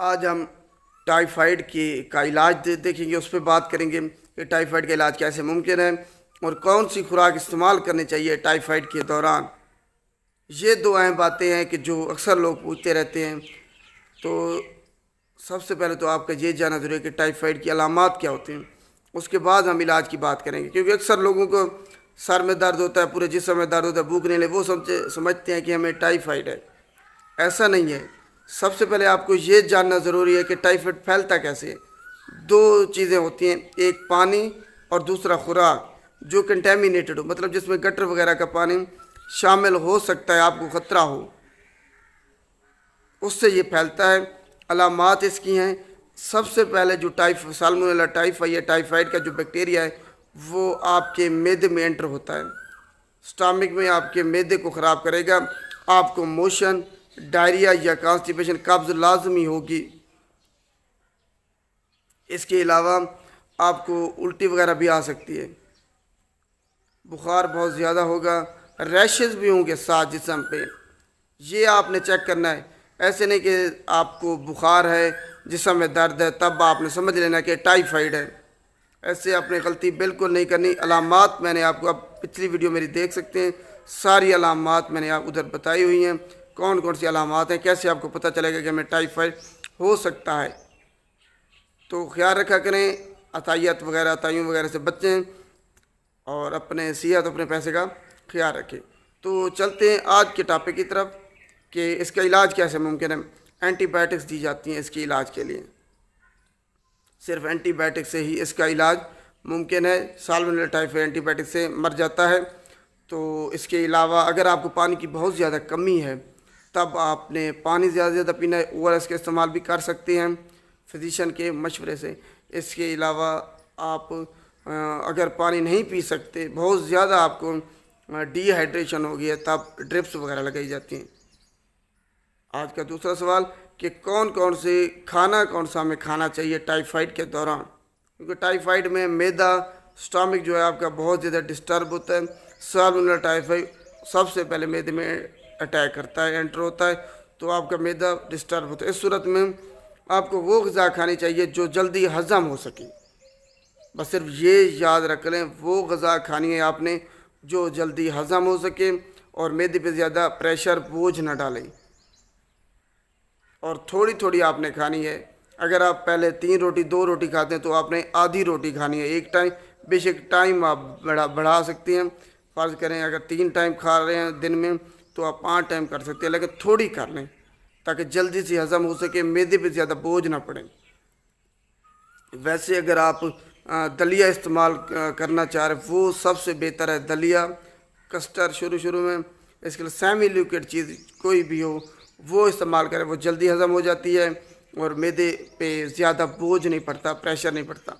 आज हम टाइफाइड की का इलाज देखेंगे उस पर बात करेंगे कि टाइफाइड का इलाज कैसे मुमकिन है और कौन सी खुराक इस्तेमाल करनी चाहिए टाइफाइड के दौरान ये दो अहम बातें हैं कि जो अक्सर लोग पूछते रहते हैं तो सबसे पहले तो आपका ये जानना जरूरी है कि टाइफाइड की अलामत क्या होती हैं उसके बाद हम इलाज की बात करेंगे क्योंकि अक्सर लोगों को सर में दर्द होता है पूरे जिसम में दर्द होता है भूख नहीं ले वो समझ समझते हैं कि हमें टाइफाइड है ऐसा नहीं है सबसे पहले आपको ये जानना ज़रूरी है कि टाइफाइड फैलता कैसे दो चीज़ें होती हैं एक पानी और दूसरा खुराक जो कंटेमिनेटेड हो मतलब जिसमें गटर वगैरह का पानी शामिल हो सकता है आपको ख़तरा हो उससे ये फैलता है अलामत इसकी हैं सबसे पहले जो टाइफ सालमोनेला टाइफाइड या टाइफाइड का जो बैक्टीरिया है वो आपके मैदे में एंटर होता है स्टामिक में आपके मैदे को ख़राब करेगा आपको मोशन डायरिया या कॉन्स्टिपेशन कब्ज़ लाजमी होगी इसके अलावा आपको उल्टी वगैरह भी आ सकती है बुखार बहुत ज़्यादा होगा रैशेज़ भी होंगे साथ जिसम पे ये आपने चेक करना है ऐसे नहीं कि आपको बुखार है जिसम में दर्द है तब आपने समझ लेना कि टाइफाइड है ऐसे आपने गलती बिल्कुल नहीं करनी अलामत मैंने आपको आप पिछली वीडियो मेरी देख सकते हैं सारी अलामत मैंने आप उधर बताई हुई हैं कौन कौन सी अलामत हैं कैसे आपको पता चलेगा कि हमें टाइफाइड हो सकता है तो ख्याल रखा करें अतायत वगैरह अतायूँ वगैरह से बचें और अपने सेहत अपने पैसे का ख्याल रखें तो चलते हैं आज के टॉपिक की तरफ कि इसका इलाज कैसे मुमकिन है एंटीबायोटिक्स दी जाती हैं इसके इलाज के लिए सिर्फ एंटीबायोटिक से ही इसका इलाज मुमकिन है में टाइफ एंटीबायोटिक से मर जाता है तो इसके अलावा अगर आपको पानी की बहुत ज़्यादा कमी है तब आपने पानी ज़्यादा से ज़्यादा पीना ओ आर एस का इस्तेमाल भी कर सकते हैं फिजिशन के मशवरे से इसके अलावा आप अगर पानी नहीं पी सकते बहुत ज़्यादा आपको डिहाइड्रेशन हो गया तब ड्रिप्स वगैरह लगाई जाती हैं आज का दूसरा सवाल कि कौन कौन से खाना कौन सा हमें खाना चाहिए टाइफाइड के दौरान क्योंकि टाइफाइड में मैदा स्टॉमिक जो है आपका बहुत ज़्यादा डिस्टर्ब होता है सर्वनुलर टाइफाइड सबसे पहले मैदे में अटैक करता है एंटर होता है तो आपका मैदा डिस्टर्ब होता है इस सूरत में आपको वो गज़ा खानी चाहिए जो जल्दी हज़म हो सके बस सिर्फ ये याद रख लें वो गज़ा खानी है आपने जो जल्दी हज़म हो सके और मैदे पे ज़्यादा प्रेशर बोझ ना डालें और थोड़ी थोड़ी आपने खानी है अगर आप पहले तीन रोटी दो रोटी खाते हैं तो आपने आधी रोटी खानी है एक टाइम बेशक टाइम आप बढ़ा बढ़ा सकती हैं फ़र्ज़ करें अगर तीन टाइम खा रहे हैं दिन में तो आप पाँच टाइम कर सकते हैं लेकिन थोड़ी कर लें ताकि जल्दी से हज़म हो सके मेदे पे ज़्यादा बोझ ना पड़े वैसे अगर आप दलिया इस्तेमाल करना चाह रहे वो सबसे बेहतर है दलिया कस्टर शुरू शुरू में इसके लिए सेमी लिक्विड चीज़ कोई भी हो वो इस्तेमाल करें वो जल्दी हज़म हो जाती है और मेदे पे ज़्यादा बोझ नहीं पड़ता प्रेशर नहीं पड़ता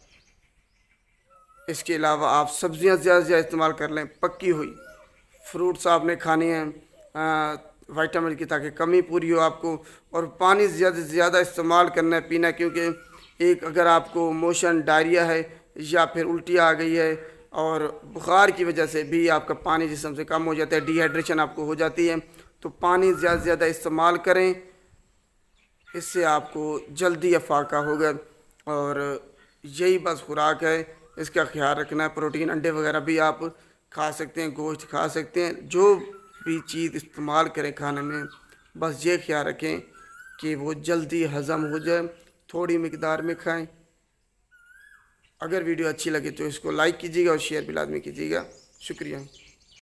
इसके अलावा आप सब्ज़ियाँ ज़्यादा से ज़्यादा इस्तेमाल कर लें पक्की हुई फ्रूट्स आपने खाने हैं वाइटामिन की ताकि कमी पूरी हो आपको और पानी ज़्यादा से ज़्यादा इस्तेमाल करना है पीना क्योंकि एक अगर आपको मोशन डायरिया है या फिर उल्टी आ गई है और बुखार की वजह से भी आपका पानी जिसम से कम हो जाता है डिहाइड्रेशन आपको हो जाती है तो पानी ज़्यादा से ज़्यादा इस्तेमाल करें इससे आपको जल्दी अफाका होगा और यही बस खुराक है इसका ख्याल रखना है प्रोटीन अंडे वगैरह भी आप खा सकते हैं गोश्त खा सकते हैं जो भी चीज़ इस्तेमाल करें खाने में बस ये ख्याल रखें कि वो जल्दी हज़म हो जाए थोड़ी मकदार में खाएं अगर वीडियो अच्छी लगे तो इसको लाइक कीजिएगा और शेयर भी लाजमी कीजिएगा शुक्रिया